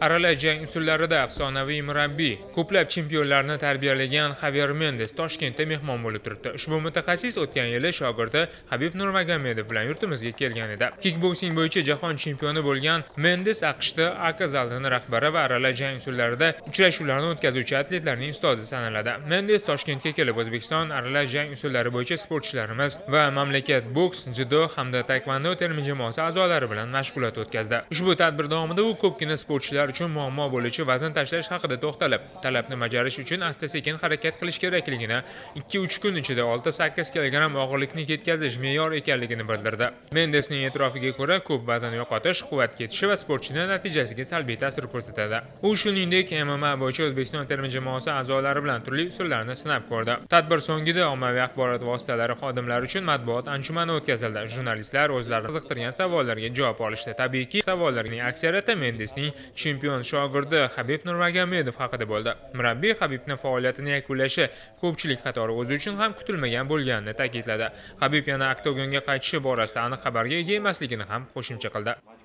Aralash jang usullarida afsonaviy murabbiy, ko'plab chempionlarni tarbiyalagan Xavier Mendes Toshkentda mehmon bo'lib turibdi. Ushbu mutaxassis o'tgan yili shogirdi Habib Nurmagomedov bilan yurtimizga kelgan edi. Kickboxing bo'yicha jahon chempioni bo'lgan Mendes AQShda AK Zaldini rahbari va aralash jang usullarida uchrashuvlarni o'tkazuvchi atletlarning ustozi sanaladi. Mendes Toshkentga kelib O'zbekiston aralash jang usullari bo'yicha sportchilarimiz va mamlakat boks, judo hamda taekvondo terma jamoasi a'zolari bilan mashg'ulot o'tkazdi. Ushbu tadbir davomida u ko'pgina sportchilar ayollar uchun muammo bo'luvchi vazn tashlash haqida to'xtalib talabni bajarish uchun asta sekin harakat qilish kerakligini ikki uch kun ichida olti sakkiz kilogramm og'irlikni ketkazish me'yor ekanligini bildirdi mendesning e'tirofiga ko'ra ko'p vazn yo'qotish quvvat ketishi va sportchini natijasiga salbiy ta'sir ko'rsatadi u shuningdek mma bo'yicha o'zbekiston terma jamoasi a'zolari bilan turli usullarni sinab ko'rdi tadbir so'ngida ommaviy axborot vositalari xodimlari uchun matbuot anjumani o'tkazildi jurnalistlar o'zlarini qiziqtirgan savollarga javob olishdi tabiiyki savollarning aksariyati mendesning chempion shogirdi habib nurmagomedov haqida bo'ldi murabbiy habibni faoliyatini yakunlashi ko'pchilik qatori o'zi uchun ham kutilmagan bo'lganini ta'kidladi habib yana oktagonga qaytishi borasida aniq xabarga ega emasligini ham qo'shimcha qildi